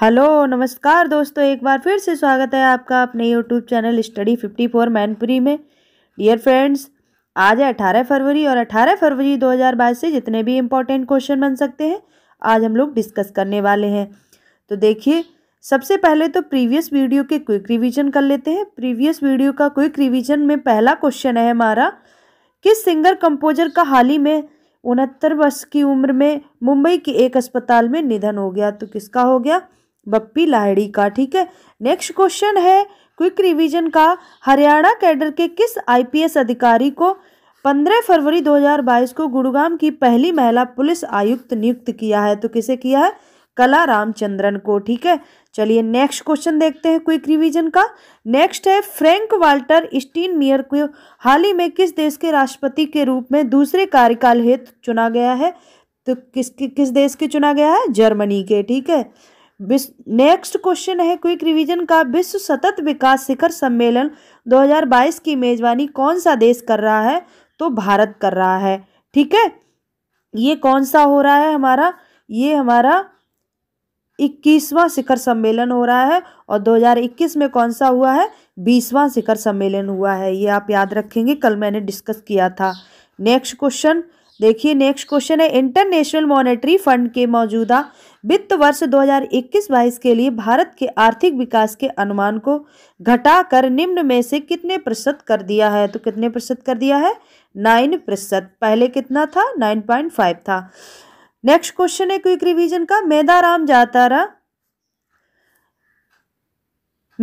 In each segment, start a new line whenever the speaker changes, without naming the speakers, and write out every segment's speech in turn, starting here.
hello नमस्कार दोस्तों एक बार फिर से स्वागत है आपका अपने यूट्यूब चैनल स्टडी 54 मैनपुरी में डियर फ्रेंड्स आज है 18 फरवरी और 18 फरवरी 2022 से जितने भी इम्पोर्टेंट क्वेश्चन बन सकते हैं आज हम लोग डिस्कस करने वाले हैं तो देखिए सबसे पहले तो प्रीवियस वीडियो के क्विक रिविजन कर लेते हैं प्रीवियस वीडियो का क्विक रिविजन में पहला क्वेश्चन है हमारा किस सिंगर कंपोजर का हाल ही में उनहत्तर वर्ष की उम्र में मुंबई के एक अस्पताल में निधन हो गया तो किसका हो गया बप्पी लाहड़ी का ठीक है नेक्स्ट क्वेश्चन है क्विक रिवीजन का हरियाणा कैडर के किस आईपीएस अधिकारी को 15 फरवरी 2022 को गुड़गाम की पहली महिला पुलिस आयुक्त नियुक्त किया है तो किसे किया है कला रामचंद्रन को ठीक है चलिए नेक्स्ट क्वेश्चन देखते हैं क्विक रिवीजन का नेक्स्ट है फ्रैंक वाल्टर स्टीन मियर को हाल ही में किस देश के राष्ट्रपति के रूप में दूसरे कार्यकाल हेतु चुना गया है तो किस किस देश के चुना गया है जर्मनी के ठीक है नेक्स्ट क्वेश्चन है क्विक रिवीजन का विश्व सतत विकास शिखर सम्मेलन 2022 की मेजबानी कौन सा देश कर रहा है तो भारत कर रहा है ठीक है ये कौन सा हो रहा है हमारा ये हमारा इक्कीसवां शिखर सम्मेलन हो रहा है और 2021 में कौन सा हुआ है बीसवां शिखर सम्मेलन हुआ है ये आप याद रखेंगे कल मैंने डिस्कस किया था नेक्स्ट क्वेश्चन देखिए नेक्स्ट क्वेश्चन है इंटरनेशनल मॉनेटरी फंड के मौजूदा वित्त वर्ष 2021-22 के लिए भारत के आर्थिक विकास के अनुमान को घटाकर निम्न में से कितने प्रतिशत कर दिया है तो कितने प्रतिशत कर दिया है नाइन प्रतिशत पहले कितना था नाइन पॉइंट फाइव था नेक्स्ट क्वेश्चन है क्विक रिवीजन का मेदाराम जातारा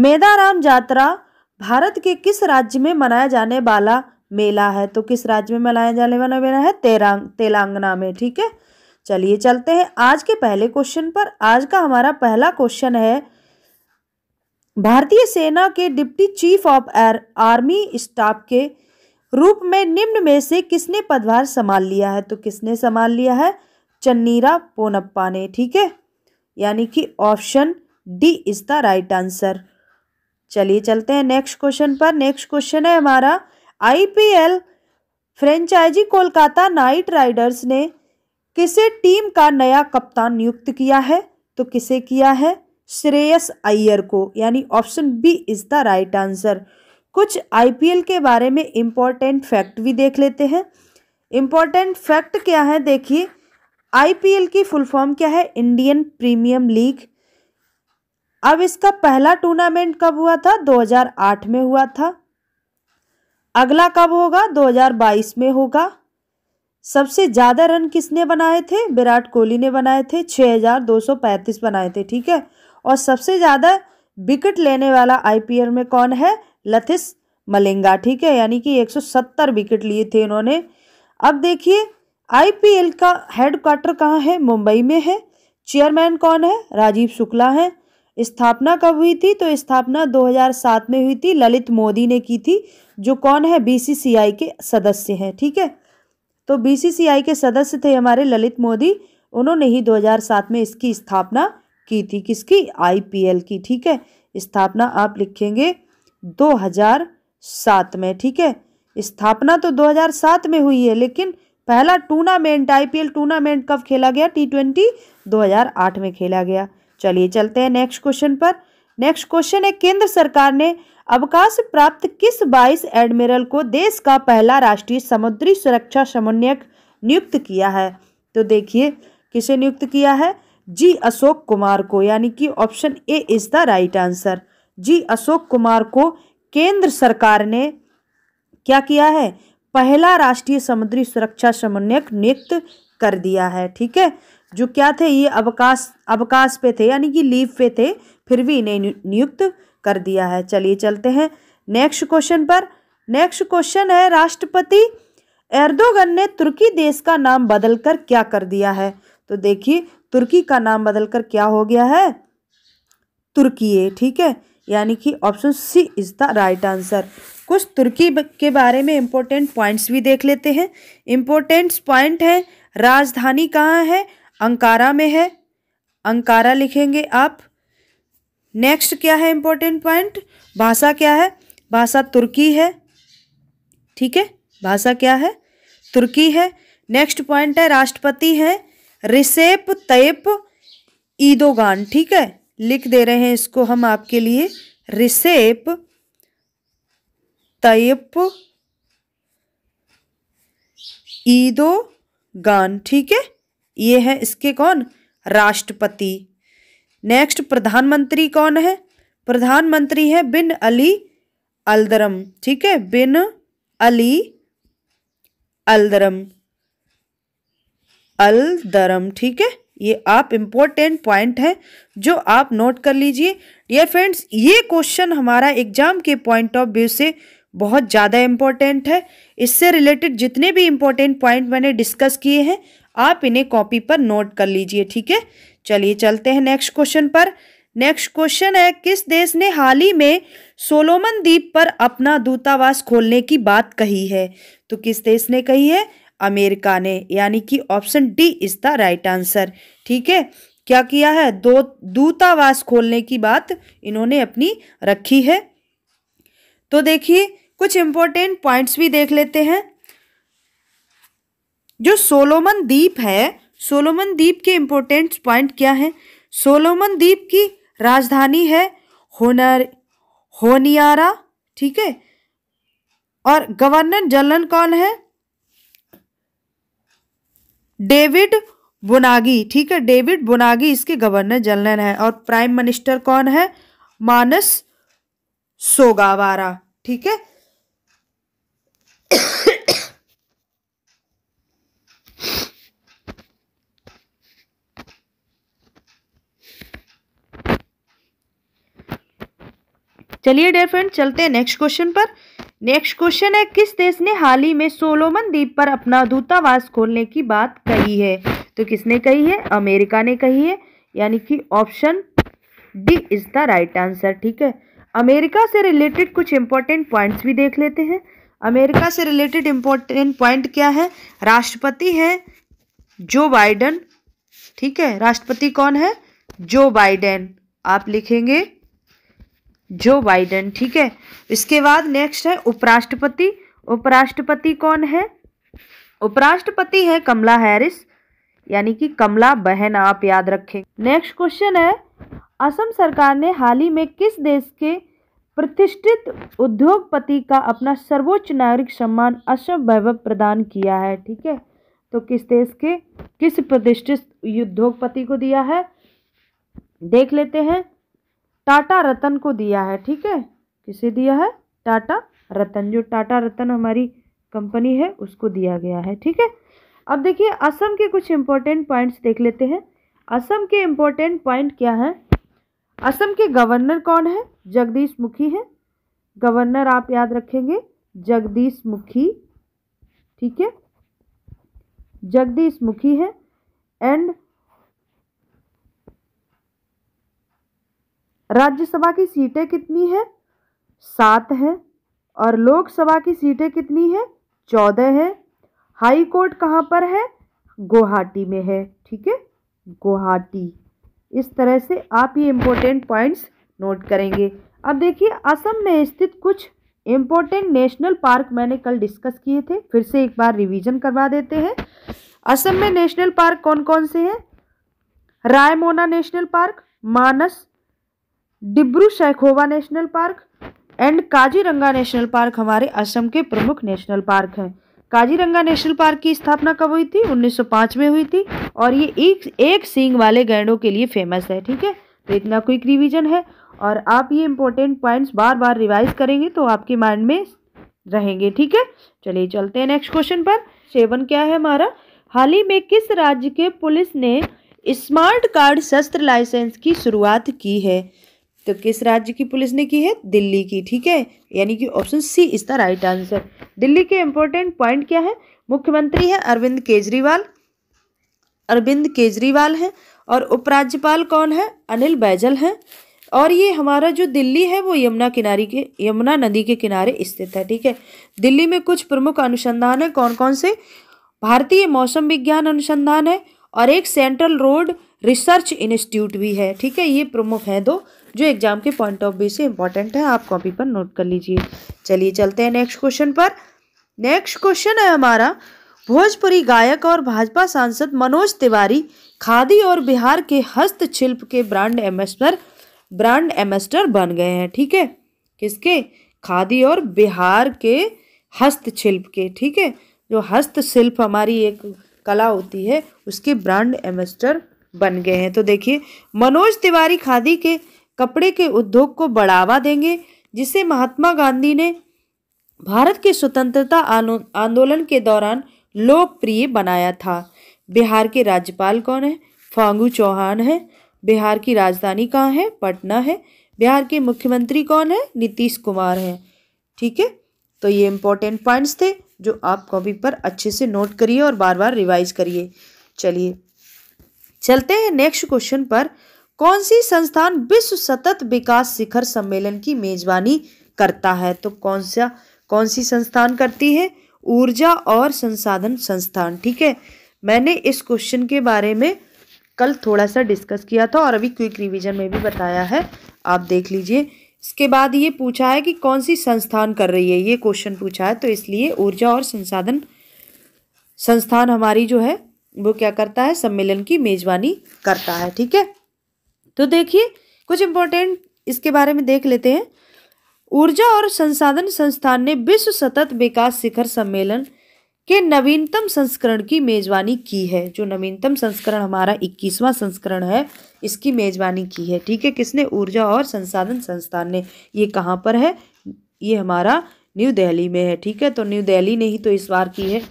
मेदाराम जातरा भारत के किस राज्य में मनाया जाने वाला मेला है तो किस राज्य में मनाया जाने वाला मेला है तेरांग तेलंगाना में ठीक है चलिए चलते हैं आज के पहले क्वेश्चन पर आज का हमारा पहला क्वेश्चन है भारतीय सेना के deputy chief of air army staff के रूप में निम्न में से किसने पदभार संभाल लिया है तो किसने संभाल लिया है चन्नीरा पोनप्पा ने ठीक है यानी कि option D is the right answer चलिए चलते हैं नेक्स्ट क्वेश्चन पर नेक्स्ट क्वेश्चन है हमारा IPL franchise Kolkata Knight Riders ने किसे टीम का नया कप्तान नियुक्त किया है तो किसे किया है श्रेयस अय्यर को यानी option B is the right answer कुछ आईपीएल के बारे में इम्पॉर्टेंट फैक्ट भी देख लेते हैं इम्पॉर्टेंट फैक्ट क्या है देखिए आईपीएल की फुल फॉर्म क्या है इंडियन प्रीमियम लीग अब इसका पहला टूर्नामेंट कब हुआ था 2008 में हुआ था अगला कब होगा 2022 में होगा सबसे ज़्यादा रन किसने बनाए थे विराट कोहली ने बनाए थे 6,235 बनाए थे ठीक है और सबसे ज़्यादा विकेट लेने वाला आईपीएल में कौन है लथिस मलिंगा ठीक है यानी कि 170 विकेट लिए थे इन्होंने अब देखिए आईपीएल का हेड क्वार्टर कहाँ है मुंबई में है चेयरमैन कौन है राजीव शुक्ला है स्थापना कब हुई थी तो स्थापना 2007 में हुई थी ललित मोदी ने की थी जो कौन है बीसीसीआई के सदस्य हैं ठीक है तो बीसीसीआई के सदस्य थे हमारे ललित मोदी उन्होंने ही 2007 में इसकी स्थापना की थी किसकी आईपीएल की ठीक है स्थापना आप लिखेंगे 2007 में ठीक है स्थापना तो 2007 में हुई है लेकिन पहला टूर्नामेंट आईपीएल टूर्नामेंट कब खेला गया टी ट्वेंटी दो में खेला गया चलिए चलते हैं नेक्स्ट क्वेश्चन पर नेक्स्ट क्वेश्चन है केंद्र सरकार ने अवकाश प्राप्त किस बाईस एडमिरल को देश का पहला राष्ट्रीय समुद्री सुरक्षा समन्वयक नियुक्त किया है तो देखिए किसे नियुक्त किया है जी अशोक कुमार को यानी कि option A is the right answer G Ashok Kumar को केंद्र सरकार ने क्या किया है पहला राष्ट्रीय समुद्री सुरक्षा समन्वयक नियुक्त कर दिया है ठीक है जो क्या थे ये अवकाश अवकाश पे थे यानी कि लीव पे थे फिर भी इन्हें नियुक्त कर दिया है चलिए चलते हैं नेक्स्ट क्वेश्चन पर नेक्स्ट क्वेश्चन है राष्ट्रपति एर्दोगन ने तुर्की देश का नाम बदलकर क्या कर दिया है तो देखिए तुर्की का नाम बदलकर क्या हो गया है तुर्की ठीक है यानी कि option C is the right answer कुछ तुर्की के बारे में इम्पोर्टेंट पॉइंट्स भी देख लेते हैं इम्पोर्टेंट्स पॉइंट है राजधानी कहाँ है अंकारा में है अंकारा लिखेंगे आप नेक्स्ट क्या है इम्पोर्टेंट पॉइंट भाषा क्या है भाषा तुर्की है ठीक है भाषा क्या है तुर्की है नेक्स्ट पॉइंट है राष्ट्रपति हैं रिसेप तैप ईदोगान ठीक है लिख दे रहे हैं इसको हम आपके लिए रिसेप तैप ईदोगान ठीक है ये है इसके कौन राष्ट्रपति नेक्स्ट प्रधानमंत्री कौन है प्रधानमंत्री है बिन अली अलदरम ठीक है बिन अली अलदरम अलदरम ठीक है ये आप इम्पोर्टेंट पॉइंट है जो आप नोट कर लीजिए डियर फ्रेंड्स ये क्वेश्चन हमारा एग्जाम के पॉइंट ऑफ व्यू से बहुत ज़्यादा इम्पोर्टेंट है इससे रिलेटेड जितने भी इम्पोर्टेंट पॉइंट मैंने डिस्कस किए हैं आप इन्हें कॉपी पर नोट कर लीजिए ठीक है चलिए चलते हैं नेक्स्ट क्वेश्चन पर नेक्स्ट क्वेश्चन है किस देश ने हाल ही में सोलोमन द्वीप पर अपना दूतावास खोलने की बात कही है तो किस देश ने कही है अमेरिका ने यानी कि option D is the right answer ठीक है क्या किया है दो दूतावास खोलने की बात इन्होंने अपनी रखी है तो देखिए कुछ इंपॉर्टेंट पॉइंट्स भी देख लेते हैं जो सोलोमन द्वीप है सोलोमन द्वीप के इम्पोर्टेंट पॉइंट क्या है सोलोमन द्वीप की राजधानी है होनर होनियारा ठीक है और गवर्नर जनरल कौन है डेविड बोनागी ठीक है डेविड बोनागी इसके गवर्नर जनरल है और प्राइम मिनिस्टर कौन है मानस सोगावारा ठीक है चलिए डेयर फ्रेंड चलते हैं नेक्स्ट क्वेश्चन पर नेक्स्ट क्वेश्चन है किस देश ने हाल ही में सोलोमन द्वीप पर अपना दूतावास खोलने की बात कही है तो किसने कही है अमेरिका ने कही है यानी कि option D is the right answer ठीक है अमेरिका से रिलेटेड कुछ इंपॉर्टेंट पॉइंट्स भी देख लेते हैं अमेरिका से रिलेटेड इम्पोर्टेंट पॉइंट क्या है राष्ट्रपति है जो बाइडन ठीक है राष्ट्रपति कौन है जो बाइडेन आप लिखेंगे जो बाइडन ठीक है इसके बाद नेक्स्ट है उपराष्ट्रपति उपराष्ट्रपति कौन है उपराष्ट्रपति है कमला हैरिस यानी कि कमला बहन आप याद रखें नेक्स्ट क्वेश्चन है असम सरकार ने हाल ही में किस देश के प्रतिष्ठित उद्योगपति का अपना सर्वोच्च नागरिक सम्मान असम वैभव प्रदान किया है ठीक है तो किस देश के किस प्रतिष्ठित उद्योगपति को दिया है देख लेते हैं टाटा रतन को दिया है ठीक है किसे दिया है टाटा रतन जो टाटा रतन हमारी कंपनी है उसको दिया गया है ठीक है अब देखिए असम के कुछ इम्पोर्टेंट पॉइंट्स देख लेते हैं असम के इम्पोर्टेंट पॉइंट क्या हैं असम के गवर्नर कौन है जगदीश मुखी है गवर्नर आप याद रखेंगे जगदीश मुखी ठीक है जगदीश मुखी है एंड राज्यसभा की सीटें कितनी हैं सात हैं और लोकसभा की सीटें कितनी हैं चौदह हैं हाई कोर्ट कहाँ पर है गुवाहाटी में है ठीक है गुवाहाटी इस तरह से आप ये इम्पोर्टेंट पॉइंट्स नोट करेंगे अब देखिए असम में स्थित कुछ इम्पोर्टेंट नेशनल पार्क मैंने कल डिस्कस किए थे फिर से एक बार रिवीजन करवा देते हैं असम में नेशनल पार्क कौन कौन से हैं Raimona national park Manas Dibru Saikhowa national park and Kaziranga national park हमारे असम के प्रमुख नेशनल पार्क हैं काजीरंगा नेशनल पार्क की स्थापना कब हुई थी 1905 में हुई थी और ये एक एक सींग वाले गैंडों के लिए फेमस है ठीक है तो इतना क्विक रिवीजन है और आप ये इंपॉर्टेंट पॉइंट्स बार बार रिवाइज करेंगे तो आपके माइंड में रहेंगे ठीक है चलिए चलते हैं नेक्स्ट क्वेश्चन पर सेवन क्या है हमारा हाल ही में किस राज्य के पुलिस ने स्मार्ट कार्ड शस्त्र लाइसेंस की शुरुआत की है तो किस राज्य की पुलिस ने की है दिल्ली की ठीक है यानी कि option C is the right answer Delhi के इंपॉर्टेंट पॉइंट क्या है मुख्यमंत्री है अरविंद केजरीवाल अरविंद केजरीवाल हैं और उपराज्यपाल कौन है अनिल बैजल हैं और ये हमारा जो दिल्ली है वो यमुना किनारे के यमुना नदी के किनारे स्थित है ठीक है दिल्ली में कुछ प्रमुख अनुसंधान है कौन कौन से भारतीय मौसम विज्ञान अनुसंधान है और एक सेंट्रल रोड रिसर्च इंस्टीट्यूट भी है ठीक है ये प्रमुख हैं दो जो एग्जाम के पॉइंट ऑफ व्यू से इंपॉर्टेंट है आप कॉपी पर नोट कर लीजिए चलिए चलते हैं नेक्स्ट क्वेश्चन पर नेक्स्ट क्वेश्चन है हमारा भोजपुरी गायक और भाजपा सांसद मनोज तिवारी खादी और बिहार के हस्तशिल्प के ब्रांड एम्बेसडर ब्रांड एम्बेसडर बन गए हैं ठीक है किसके खादी और बिहार के हस्तशिल्प के ठीक है जो हस्तशिल्प हमारी एक कला होती है उसके ब्रांड एम्बेसडर बन गए हैं तो देखिए मनोज तिवारी खादी के कपड़े के उद्योग को बढ़ावा देंगे जिसे महात्मा गांधी ने भारत के स्वतंत्रता आंदोलन के दौरान लोकप्रिय बनाया था बिहार के राज्यपाल कौन है फांगू चौहान है बिहार की राजधानी कहाँ है पटना है बिहार के मुख्यमंत्री कौन है नीतीश कुमार है ठीक है तो ये इम्पोर्टेंट पॉइंट्स थे जो आप कॉपी पर अच्छे से नोट करिए और बार बार रिवाइज करिए चलिए चलते हैं नेक्स्ट क्वेश्चन पर कौन सी संस्थान विश्व सतत विकास शिखर सम्मेलन की मेजबानी करता है तो कौन सा कौन सी संस्थान करती है ऊर्जा और संसाधन संस्थान ठीक है मैंने इस क्वेश्चन के बारे में कल थोड़ा सा डिस्कस किया था और अभी क्विक रिवीजन में भी बताया है आप देख लीजिए इसके बाद ये पूछा है कि कौन सी संस्थान कर रही है ये क्वेश्चन पूछा है तो इसलिए ऊर्जा और संसाधन संस्थान हमारी जो है वो क्या करता है सम्मेलन की मेजबानी करता है ठीक है तो देखिए कुछ इंपॉर्टेंट इसके बारे में देख लेते हैं ऊर्जा और संसाधन संस्थान ने विश्व सतत विकास शिखर सम्मेलन के नवीनतम संस्करण की मेजबानी की है जो नवीनतम संस्करण हमारा इक्कीसवां संस्करण है इसकी मेजबानी की है ठीक है किसने ऊर्जा और संसाधन संस्थान ने ये कहाँ पर है ये हमारा न्यू दिल्ली में है ठीक है तो न्यू दिल्ली ने ही तो इस बार की है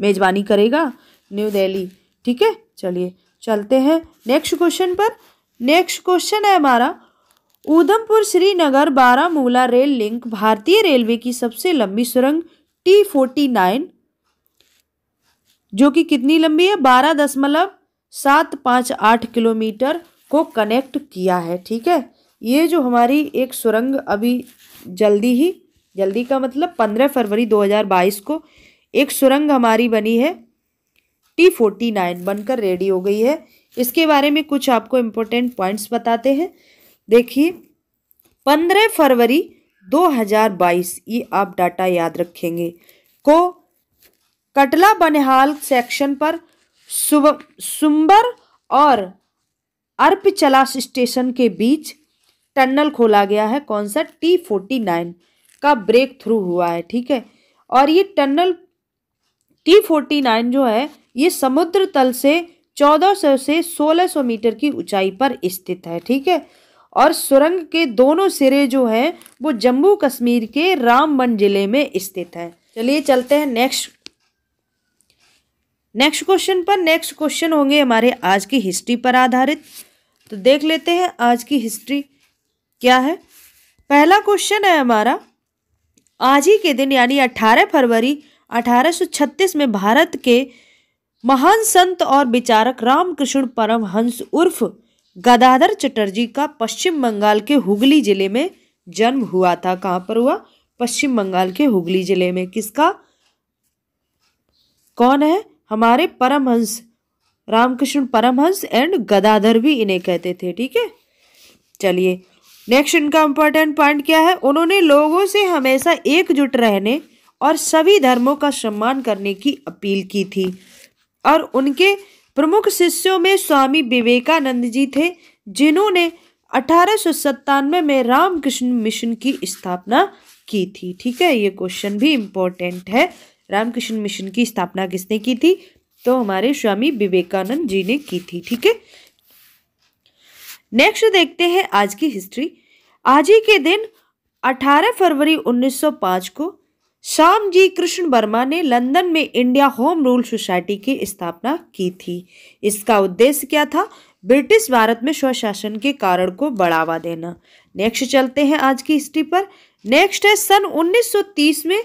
मेजबानी करेगा न्यू दिल्ली ठीक है चलिए चलते हैं नेक्स्ट क्वेश्चन पर नेक्स्ट क्वेश्चन है हमारा ऊधमपुर श्रीनगर बारामूला रेल लिंक भारतीय रेलवे की सबसे लंबी सुरंग टी फोर्टी नाइन जो कि कितनी लंबी है बारह दशमलव सात पाँच आठ किलोमीटर को कनेक्ट किया है ठीक है ये जो हमारी एक सुरंग अभी जल्दी ही जल्दी का मतलब पंद्रह फरवरी दो हज़ार बाईस को एक सुरंग हमारी बनी है टी फोर्टी नाइन बनकर रेडी हो गई है इसके बारे में कुछ आपको इम्पोर्टेंट पॉइंट्स बताते हैं देखिए पंद्रह फरवरी 2022 ये आप डाटा याद रखेंगे को कटला बनिहाल सेक्शन पर सुंबर और अर्पचला स्टेशन के बीच टनल खोला गया है कौन सा टी फोर्टी नाइन का ब्रेक थ्रू हुआ है ठीक है और ये टनल टी फोर्टी नाइन जो है ये समुद्र तल से 1400 से 1600 मीटर की ऊंचाई पर स्थित है ठीक है और सुरंग के दोनों सिरे जो हैं वो जम्मू कश्मीर के रामबन जिले में स्थित है चलिए चलते हैं नेक्स्ट नेक्स्ट क्वेश्चन पर नेक्स्ट क्वेश्चन होंगे हमारे आज की हिस्ट्री पर आधारित तो देख लेते हैं आज की हिस्ट्री क्या है पहला क्वेश्चन है हमारा आज ही के दिन यानी 18 फरवरी 1836 में भारत के महान संत और विचारक रामकृष्ण परमहंस उर्फ गदाधर चटर्जी का पश्चिम बंगाल के हुगली जिले में जन्म हुआ था कहाँ पर हुआ पश्चिम बंगाल के हुगली जिले में किसका कौन है हमारे परमहंस रामकृष्ण परमहंस एंड गदाधर भी इन्हें कहते थे ठीक है चलिए नेक्स्ट इनका इम्पोर्टेंट पॉइंट क्या है उन्होंने लोगों से हमेशा एकजुट रहने और सभी धर्मों का सम्मान करने की अपील की थी और उनके प्रमुख शिष्यों में स्वामी विवेकानंद जी थे जिन्होंने अठारह में रामकृष्ण मिशन की स्थापना की थी ठीक है ये क्वेश्चन भी इम्पोर्टेंट है रामकृष्ण मिशन की स्थापना किसने की थी तो हमारे स्वामी विवेकानंद जी ने की थी ठीक है नेक्स्ट देखते हैं आज की हिस्ट्री आज ही के दिन 18 फरवरी 1905 को श्याम जी कृष्ण वर्मा ने लंदन में इंडिया होम रूल सोसाइटी की स्थापना की थी इसका उद्देश्य क्या था ब्रिटिश भारत में स्वशासन के कारण को बढ़ावा देना नेक्स्ट चलते हैं आज की हिस्ट्री पर नेक्स्ट है सन 1930 में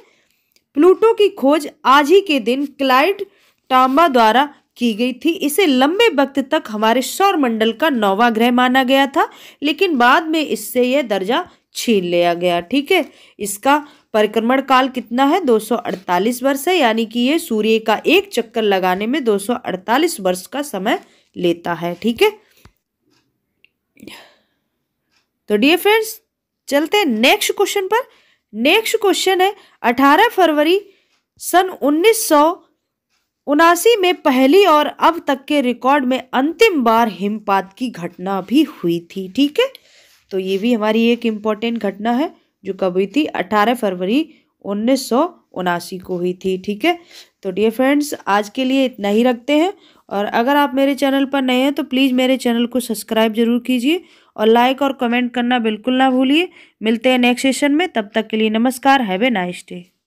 प्लूटो की खोज आज ही के दिन क्लाइड टाम्बा द्वारा की गई थी इसे लंबे वक्त तक हमारे सौर मंडल का नौवा ग्रह माना गया था लेकिन बाद में इससे यह दर्जा छीन लिया गया ठीक है इसका परिक्रमण काल कितना है 248 वर्ष है यानी कि ये सूर्य का एक चक्कर लगाने में 248 वर्ष का समय लेता है ठीक है तो डियर फ्रेंड्स चलते हैं नेक्स्ट क्वेश्चन पर नेक्स्ट क्वेश्चन है 18 फरवरी सन उन्नीस उनासी में पहली और अब तक के रिकॉर्ड में अंतिम बार हिमपात की घटना भी हुई थी ठीक है तो ये भी हमारी एक इम्पॉर्टेंट घटना है जो कब हुई थी अट्ठारह फरवरी उन्नीस को हुई थी ठीक है तो डियर फ्रेंड्स आज के लिए इतना ही रखते हैं और अगर आप मेरे चैनल पर नए हैं तो प्लीज़ मेरे चैनल को सब्सक्राइब जरूर कीजिए और लाइक और कमेंट करना बिल्कुल ना भूलिए मिलते हैं नेक्स्ट सेशन में तब तक के लिए नमस्कार हैवे नाइस डे